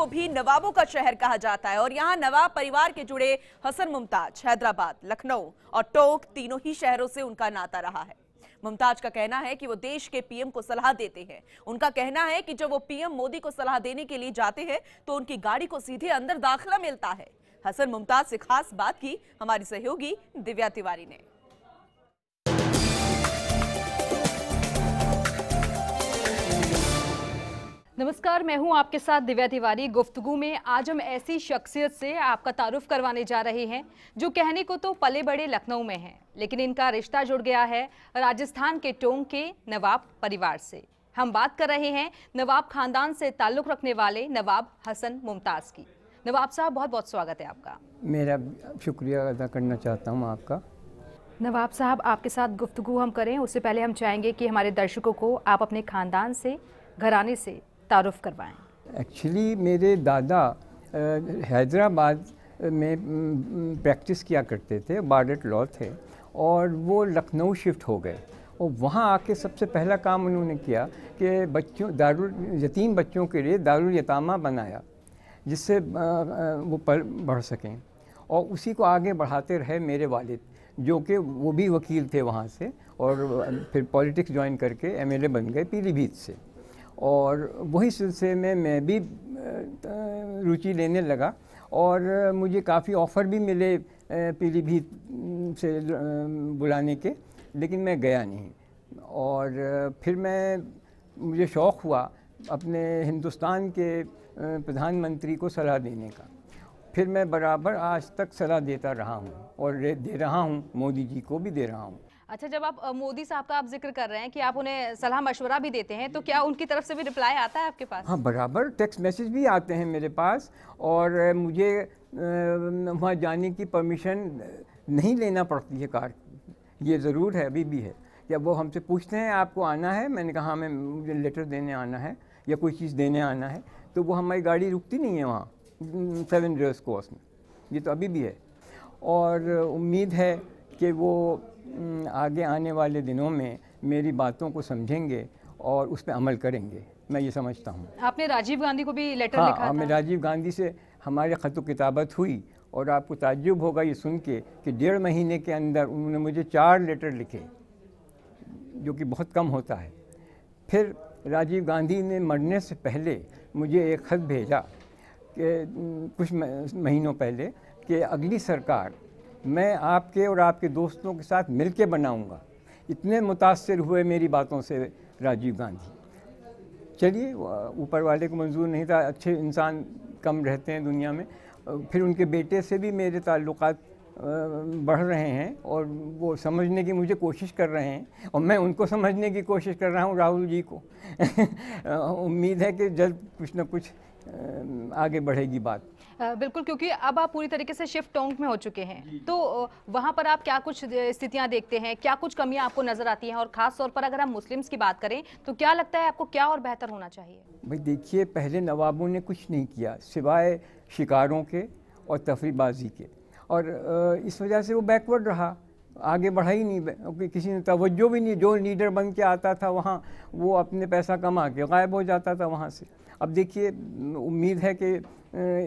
को भी नवाबों का शहर कहा जाता है और यहाँ नवाब परिवार के जुड़े हसन मुमताज हैदराबाद लखनऊ और टोंक तीनों ही शहरों से उनका नाता रहा है मुमताज का कहना है कि वो देश के पीएम को सलाह देते हैं उनका कहना है कि जब वो पीएम मोदी को सलाह देने के लिए जाते हैं तो उनकी गाड़ी को सीधे अंदर दाखिला मिलता है हसन मुमताज से खास बात की हमारी सहयोगी दिव्या तिवारी ने नमस्कार मैं हूं आपके साथ दिव्या तिवारी गुफ्तगु में आज हम ऐसी शख्सियत से आपका तारुफ करवाने जा रहे हैं जो कहने को तो पले बड़े लखनऊ में हैं लेकिन इनका रिश्ता जुड़ गया है राजस्थान के टोंग के नवाब परिवार से हम बात कर रहे हैं नवाब खानदान से ताल्लुक़ रखने वाले नवाब हसन मुमताज़ की नवाब साहब बहुत बहुत स्वागत है आपका मेरा शुक्रिया अदा करना चाहता हूँ आपका नवाब साहब आपके साथ गुफ्तगु हम करें उससे पहले हम चाहेंगे कि हमारे दर्शकों को आप अपने ख़ानदान से घराने से तारफ़ करवाएँ एक्चुअली मेरे दादा हैदराबाद में प्रैक्टिस किया करते थे बार्डेट लॉ थे और वो लखनऊ शिफ्ट हो गए और वहाँ आके सबसे पहला काम उन्होंने किया कि बच्चों दारुल यतीम बच्चों के लिए दारुल यतामा बनाया जिससे वो पढ़ बढ़ सकें और उसी को आगे बढ़ाते रहे मेरे वालिद जो कि वो भी वकील थे वहाँ से और फिर पॉलिटिक्स ज्वाइन करके एमएलए बन गए पीलीभीत से और वही सिलसिले में मैं भी रुचि लेने लगा और मुझे काफ़ी ऑफ़र भी मिले पीलीभीत से बुलाने के लेकिन मैं गया नहीं और फिर मैं मुझे शौक़ हुआ अपने हिंदुस्तान के प्रधानमंत्री को सलाह देने का फिर मैं बराबर आज तक सलाह देता रहा हूँ और दे रहा हूँ मोदी जी को भी दे रहा हूँ अच्छा जब आप मोदी साहब का आप जिक्र कर रहे हैं कि आप उन्हें सलाह मशवरा भी देते हैं तो क्या उनकी तरफ से भी रिप्लाई आता है आपके पास हाँ बराबर टेक्स्ट मैसेज भी आते हैं मेरे पास और मुझे वहाँ जाने की परमिशन नहीं लेना पड़ती है कार ये ज़रूर है अभी भी है या वो हमसे पूछते हैं आपको आना है मैंने कहा हमें हाँ, मुझे लेटर देने आना है या कोई चीज़ देने आना है तो वो हमारी गाड़ी रुकती नहीं है वहाँ सेवन रेस कोर्स में ये तो अभी भी है और उम्मीद है कि वो आगे आने वाले दिनों में मेरी बातों को समझेंगे और उस पर अमल करेंगे मैं ये समझता हूँ आपने राजीव गांधी को भी लेटर हाँ, लिखा हमें राजीव गांधी से हमारे ख़त किताबत हुई और आपको ताज्जुब होगा ये सुन के कि डेढ़ महीने के अंदर उन्होंने मुझे चार लेटर लिखे जो कि बहुत कम होता है फिर राजीव गांधी ने मरने से पहले मुझे एक ख़त भेजा कि कुछ महीनों पहले कि अगली सरकार मैं आपके और आपके दोस्तों के साथ मिल के बनाऊँगा इतने मुतासर हुए मेरी बातों से राजीव गांधी चलिए ऊपर वाले को मंजूर नहीं था अच्छे इंसान कम रहते हैं दुनिया में फिर उनके बेटे से भी मेरे ताल्लुक बढ़ रहे हैं और वो समझने की मुझे कोशिश कर रहे हैं और मैं उनको समझने की कोशिश कर रहा हूँ राहुल जी को उम्मीद है कि जल्द कुछ ना कुछ आगे बढ़ेगी बात बिल्कुल क्योंकि अब आप पूरी तरीके से शिफ्ट टोंक में हो चुके हैं तो वहाँ पर आप क्या कुछ स्थितियाँ देखते हैं क्या कुछ कमियाँ आपको नज़र आती हैं और ख़ास तौर पर अगर हम मुस्लिम्स की बात करें तो क्या लगता है आपको क्या और बेहतर होना चाहिए भाई देखिए पहले नवाबों ने कुछ नहीं किया सिवाय शिकारों के और तफरीबाजी के और इस वजह से वो बैकवर्ड रहा आगे बढ़ा ही नहीं किसी ने तवज्जो भी नहीं जो लीडर बन के आता था वहाँ वो अपने पैसा कमा के गायब हो जाता था वहाँ से अब देखिए उम्मीद है कि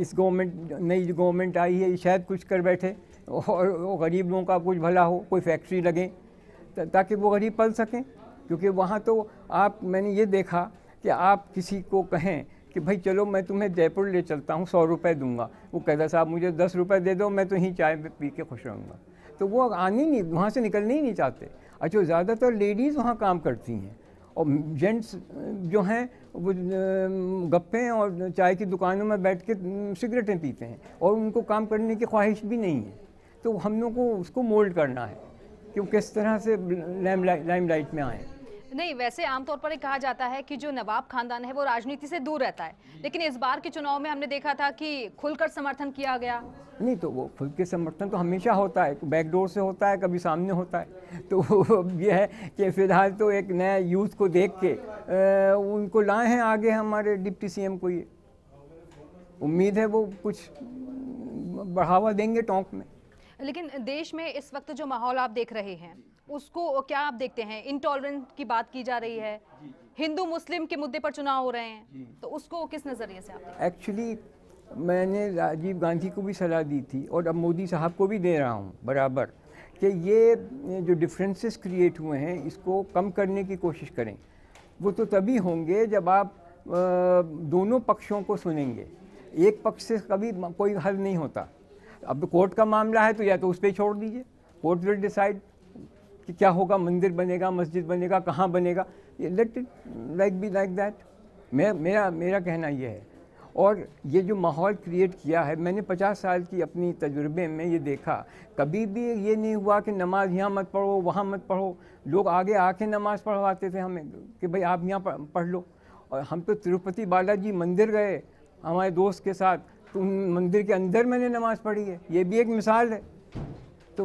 इस गवर्नमेंट नई गवर्नमेंट आई है शायद कुछ कर बैठे और गरीब लोगों का कुछ भला हो कोई फैक्ट्री लगे ताकि वो गरीब पल सकें क्योंकि वहाँ तो आप मैंने ये देखा कि आप किसी को कहें कि भाई चलो मैं तुम्हें जयपुर ले चलता हूँ सौ रुपये दूंगा वो कहता साहब मुझे दस रुपये दे दो मैं तो ही चाय पी के खुश रहूँगा तो वो आनी नहीं वहाँ से निकलने ही नहीं चाहते अच्छा ज़्यादातर लेडीज़ वहाँ काम करती हैं और जेंट्स जो हैं वो गप्पे और चाय की दुकानों में बैठ के सिगरेटें पीते हैं और उनको काम करने की ख्वाहिश भी नहीं है तो हम लोग को उसको मोल्ड करना है कि वो किस तरह से लाइम लाइट में आएँ नहीं वैसे आमतौर पर कहा जाता है कि जो नवाब खानदान है वो राजनीति से दूर रहता है लेकिन इस बार के चुनाव में हमने देखा था कि खुलकर समर्थन किया गया नहीं तो वो खुल के समर्थन तो हमेशा होता है बैकडोर से होता है कभी सामने होता है तो ये है कि फिलहाल तो एक नया यूथ को देख के आ, उनको लाए हैं आगे हमारे डिप्टी सी को ये उम्मीद है वो कुछ बढ़ावा देंगे टोंक में लेकिन देश में इस वक्त जो माहौल आप देख रहे हैं उसको क्या आप देखते हैं इंटॉलरेंट की बात की जा रही है हिंदू मुस्लिम के मुद्दे पर चुनाव हो रहे हैं तो उसको किस नज़रिए से आप एक्चुअली मैंने राजीव गांधी को भी सलाह दी थी और अब मोदी साहब को भी दे रहा हूँ बराबर कि ये जो डिफरेंसेस क्रिएट हुए हैं इसको कम करने की कोशिश करें वो तो तभी होंगे जब आप दोनों पक्षों को सुनेंगे एक पक्ष से कभी कोई हल नहीं होता अब तो कोर्ट का मामला है तो या तो उस पर छोड़ दीजिए कोर्ट विल डिसाइड कि क्या होगा मंदिर बनेगा मस्जिद बनेगा कहाँ बनेगा ये let it like be like that मैं मेरा मेरा कहना ये है और ये जो माहौल क्रिएट किया है मैंने 50 साल की अपनी तजुर्बे में ये देखा कभी भी ये नहीं हुआ कि नमाज़ यहाँ मत पढ़ो वहाँ मत पढ़ो लोग आगे आके नमाज़ पढ़वाते थे हमें कि भाई आप यहाँ पढ़ लो और हम तो तिरुपति बालाजी मंदिर गए हमारे दोस्त के साथ तो उन मंदिर के अंदर मैंने नमाज़ पढ़ी है ये भी एक मिसाल है तो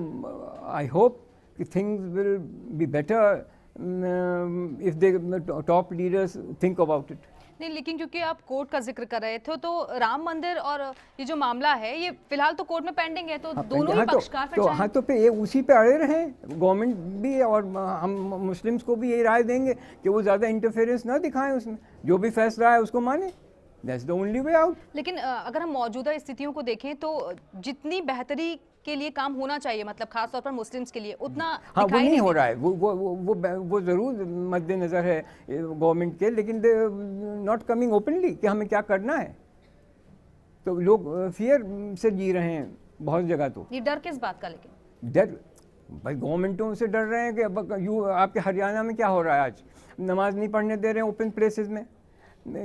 I hope things will be better um, uh, if they top leaders think about it. नहीं लेकिन क्योंकि आप कोर्ट का जिक्र कर रहे थे तो राम मंदिर और ये जो मामला है ये फिलहाल तो कोर्ट में पेंडिंग है तो हाँ, दोनों हाँ, ही पक्षकार तो, तो हाँ तो पे तो हाँ, तो ये उसी पे अड़े रहे गवर्नमेंट भी और uh, हम मुस्लिम्स को भी ये राय देंगे कि वो ज़्यादा इंटरफेरेंस ना दिखाएं उसमें जो भी फैसला है उसको माने That's the only way out. लेकिन uh, अगर हम मौजूदा स्थितियों को देखें तो जितनी बेहतरी के लिए काम होना चाहिए मतलब खासतौर पर मुस्लिम्स के लिए उतना हाँ वो नहीं, हो रहा है वो वो वो वो, ज़रूर मद्देनज़र है गवर्नमेंट के लेकिन दे नॉट कमिंग ओपनली कि हमें क्या करना है तो लोग फियर से जी रहे हैं बहुत जगह तो ये डर किस बात का लेकिन डर भाई गवर्नमेंटों तो से डर रहे हैं कि अब यू आपके हरियाणा में क्या हो रहा है आज नमाज नहीं पढ़ने दे रहे हैं ओपन प्लेसेस में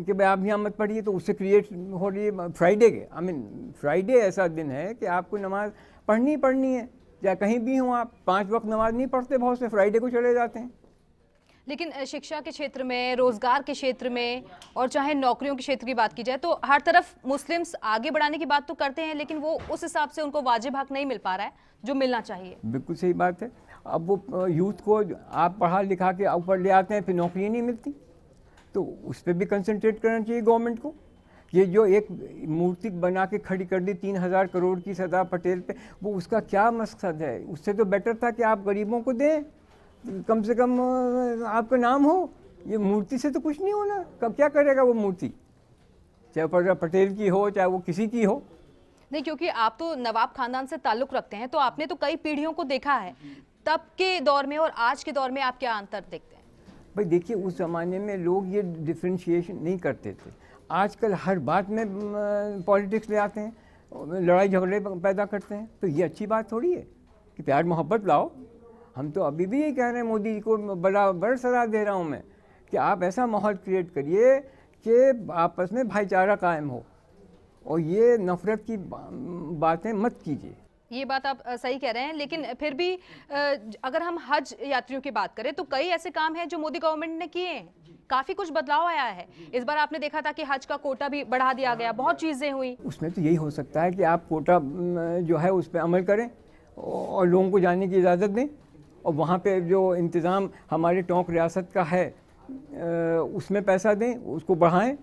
कि भाई आप यहाँ मत पढ़िए तो उससे क्रिएट हो रही है फ्राइडे के आई मीन फ्राइडे ऐसा दिन है कि आपको नमाज पढ़नी पढ़नी है या कहीं भी हों आप पाँच वक्त नमाज नहीं पढ़ते बहुत से फ्राइडे को चले जाते हैं लेकिन शिक्षा के क्षेत्र में रोजगार के क्षेत्र में और चाहे नौकरियों के क्षेत्र की बात की जाए तो हर तरफ मुस्लिम्स आगे बढ़ाने की बात तो करते हैं लेकिन वो उस हिसाब से उनको वाजिब हक नहीं मिल पा रहा है जो मिलना चाहिए बिल्कुल सही बात है अब वो यूथ को आप पढ़ा लिखा के ऊपर ले आते हैं फिर नौकरी नहीं मिलती तो उस पर भी कंसनट्रेट करना चाहिए गवर्नमेंट को ये जो एक मूर्ति बना के खड़ी कर दी तीन हज़ार करोड़ की सरदार पटेल पे वो उसका क्या मकसद है उससे तो बेटर था कि आप गरीबों को दें कम से कम आपका नाम हो ये मूर्ति से तो कुछ नहीं होना कब क्या करेगा वो मूर्ति चाहे पटेल की हो चाहे वो किसी की हो नहीं क्योंकि आप तो नवाब खानदान से ताल्लुक़ रखते हैं तो आपने तो कई पीढ़ियों को देखा है तब के दौर में और आज के दौर में आप क्या अंतर देखते हैं भाई देखिए उस ज़माने में लोग ये डिफ्रेंशिएशन नहीं करते थे आजकल हर बात में पॉलिटिक्स ले आते हैं लड़ाई झगड़े पैदा करते हैं तो ये अच्छी बात थोड़ी है कि प्यार मोहब्बत लाओ हम तो अभी भी ये कह रहे हैं मोदी जी को बड़ा बड़ सलाह दे रहा हूँ मैं कि आप ऐसा माहौल क्रिएट करिए कि आपस में भाईचारा कायम हो और ये नफ़रत की बातें मत कीजिए ये बात आप सही कह रहे हैं लेकिन फिर भी अगर हम हज यात्रियों की बात करें तो कई ऐसे काम हैं जो मोदी गवर्नमेंट ने किए हैं काफी कुछ बदलाव आया है इस बार आपने देखा था कि हज का कोटा भी बढ़ा दिया गया बहुत हाँ। चीजें हुई उसमें तो यही हो सकता है कि आप कोटा जो है उस पर अमल करें और लोगों को जाने की इजाज़त दें और वहाँ पर जो इंतज़ाम हमारे टोंक रियासत का है उसमें पैसा दें उसको बढ़ाएँ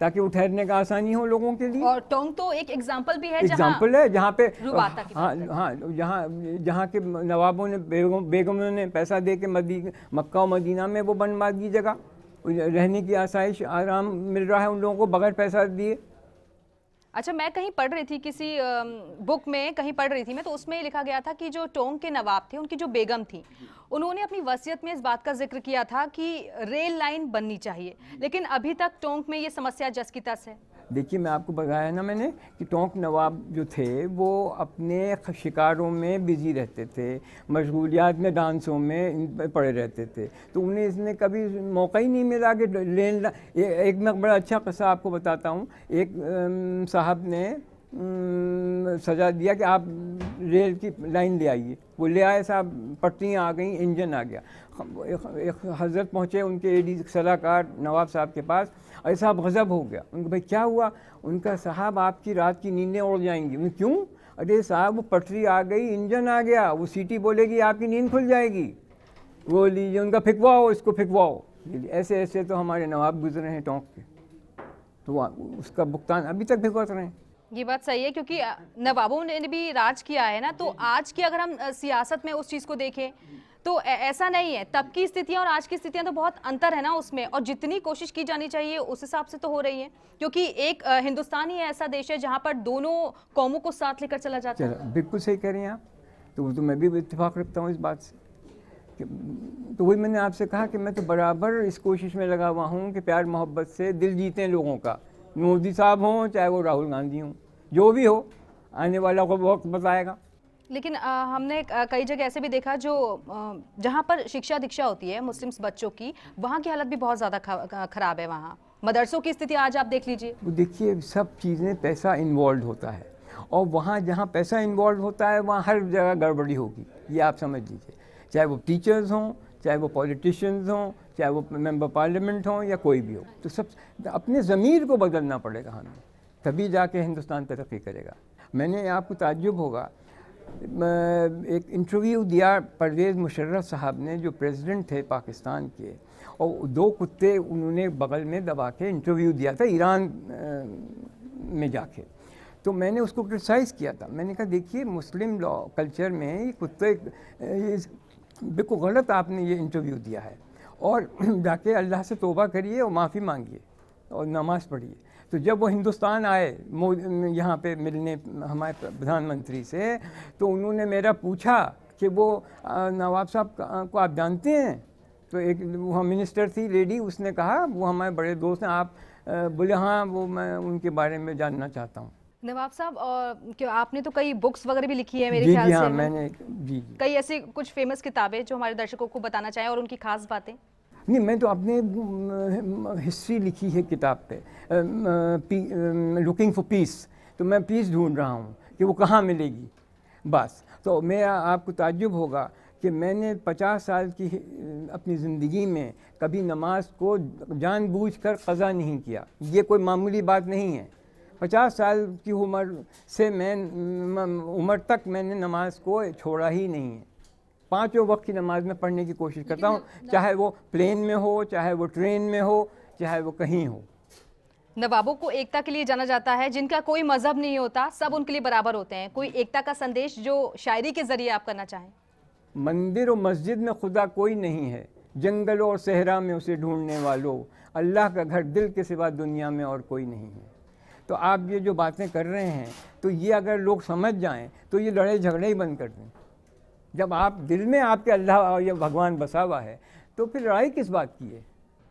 ताकि वो ठहरने का आसानी हो लोगों के लिए और टोंग तो एक एग्जाम्पल भी है एग्जाम्पल है जहाँ पे हाँ हाँ जहाँ जहाँ के नवाबों ने बेगम बेगमों ने पैसा दे के मदी मक्का और मदीना में वो बनवा दी जगह रहने की आसाइश आराम मिल रहा है उन लोगों को बगैर पैसा दिए अच्छा मैं कहीं पढ़ रही थी किसी बुक में कहीं पढ़ रही थी मैं तो उसमें लिखा गया था कि जो टोंग के नवाब थे उनकी जो बेगम थी उन्होंने अपनी वसीयत में इस बात का जिक्र किया था कि रेल लाइन बननी चाहिए लेकिन अभी तक टोंक में ये समस्या जस की तस है देखिए मैं आपको बताया ना मैंने कि टोंक नवाब जो थे वो अपने शिकारों में बिज़ी रहते थे मशगूलियात में डांसों में पड़े रहते थे तो उन्हें इसने कभी मौका ही नहीं मिला कि लेन एक मैं बड़ा अच्छा कस्सा आपको बताता हूँ एक साहब ने सजा दिया कि आप रेल की लाइन ले आइए वो ले आए साहब पटरियाँ आ गई इंजन आ गया हजरत पहुँचे उनके एडी सलाहकार नवाब साहब के पास और साहब गज़ब हो गया उनको भाई क्या हुआ उनका साहब आपकी रात की नींदें उड़ जाएंगी उन्हें क्यों अरे साहब वो पटरी आ गई इंजन आ गया वो सीटी बोलेगी आपकी नींद खुल जाएगी वो लीजिए उनका फिकवाओ इसको फिकवाओ ऐसे ऐसे तो हमारे नवाब गुजरे हैं टोंक के तो उसका भुगतान अभी तक भी कर रहे हैं ये बात सही है क्योंकि नवाबों ने भी राज किया है ना तो आज की अगर हम सियासत में उस चीज़ को देखें तो ऐसा नहीं है तब की स्थितियां और आज की स्थितियां तो बहुत अंतर है ना उसमें और जितनी कोशिश की जानी चाहिए उस हिसाब से तो हो रही है क्योंकि एक हिंदुस्तान ही ऐसा देश है जहां पर दोनों कौमों को साथ लेकर चला जाता है बिल्कुल सही कह रही हैं आप तो, तो मैं भी इतफाक़ रखता हूँ इस बात से तो वही मैंने आपसे कहा कि मैं तो बराबर इस कोशिश में लगा हुआ हूँ कि प्यार मोहब्बत से दिल जीतें लोगों का मोदी साहब हों चाहे वो राहुल गांधी हों जो भी हो आने वाला को वक्त बताएगा लेकिन आ, हमने कई जगह ऐसे भी देखा जो जहाँ पर शिक्षा दीक्षा होती है मुस्लिम्स बच्चों की वहाँ की हालत भी बहुत ज़्यादा ख़राब है वहाँ मदरसों की स्थिति आज आप देख लीजिए देखिए सब चीज़ें पैसा इन्वॉल्व होता है और वहाँ जहाँ पैसा इन्वॉल्व होता है वहाँ हर जगह गड़बड़ी होगी ये आप समझ लीजिए चाहे वो टीचर्स हों चाहे वो पॉलिटिशियंस हों चाहे वो मेंबर पार्लियामेंट हों या कोई भी हो तो सब अपने ज़मीर को बदलना पड़ेगा हमें तभी जाके हिंदुस्तान तरक्की करेगा मैंने आपको ताजुब होगा एक इंटरव्यू दिया परवेज़ मुशर्रफ साहब ने जो प्रेसिडेंट थे पाकिस्तान के और दो कुत्ते उन्होंने बगल में दबा के इंटरव्यू दिया था ईरान में जाके तो मैंने उसको क्रिटिसाइज़ किया था मैंने कहा देखिए मुस्लिम लॉ कल्चर में ये कुत्ते बिल्कुल गलत आपने ये इंटरव्यू दिया है और जाके अल्लाह से तोबा करिए और माफ़ी मांगिए और नमाज़ पढ़िए तो जब वो हिंदुस्तान आए यहाँ पे मिलने हमारे प्रधानमंत्री से तो उन्होंने मेरा पूछा कि वो नवाब साहब को आप जानते हैं तो एक वहाँ मिनिस्टर थी लेडी उसने कहा वो हमारे बड़े दोस्त हैं आप बोले हाँ वो मैं उनके बारे में जानना चाहता हूँ नवाब साहब क्यों आपने तो कई बुक्स वगैरह भी लिखी है मेरे ख्याल हाँ, से मैंने जी, जी कई ऐसी कुछ फेमस किताबें जो हमारे दर्शकों को बताना चाहें और उनकी खास बातें नहीं मैं तो अपने हिस्ट्री लिखी है किताब पे लुकिंग फॉर पीस तो मैं पीस ढूंढ रहा हूँ कि वो कहाँ मिलेगी बस तो मेरा आपको ताजुब होगा कि मैंने 50 साल की अपनी ज़िंदगी में कभी नमाज को जानबूझकर क़ज़ा नहीं किया ये कोई मामूली बात नहीं है पचास साल की उम्र से मैं उम्र तक मैंने नमाज को छोड़ा ही नहीं है पाँचों वक्त की नमाज में पढ़ने की कोशिश करता हूँ चाहे वो प्लेन में हो चाहे वो ट्रेन में हो चाहे वो कहीं हो नवाबों को एकता के लिए जाना जाता है जिनका कोई मजहब नहीं होता सब उनके लिए बराबर होते हैं कोई एकता का संदेश जो शायरी के जरिए आप करना चाहें मंदिर और मस्जिद में खुदा कोई नहीं है जंगलों और सहरा में उसे ढूंढने वालों अल्लाह का घर दिल के सिवा दुनिया में और कोई नहीं है तो आप ये जो बातें कर रहे हैं तो ये अगर लोग समझ जाएं तो ये लड़ाई झगड़े ही बंद कर दें जब आप दिल में आपके अल्लाह या भगवान बसा हुआ है तो फिर लड़ाई किस बात की है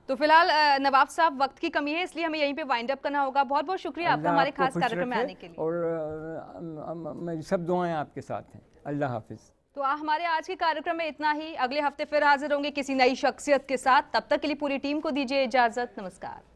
तो फिलहाल नवाब साहब वक्त की कमी है इसलिए हमें यहीं पे वाइंड अप करना होगा बहुत बहुत शुक्रिया आपका हमारे खास कार्यक्रम में आने के लिए और सब दुआएं आपके साथ हैं अल्लाह हाफिज़ तो आ, हमारे आज के कार्यक्रम में इतना ही अगले हफ्ते फिर हाजिर होंगे किसी नई शख्सियत के साथ तब तक के लिए पूरी टीम को दीजिए इजाज़त नमस्कार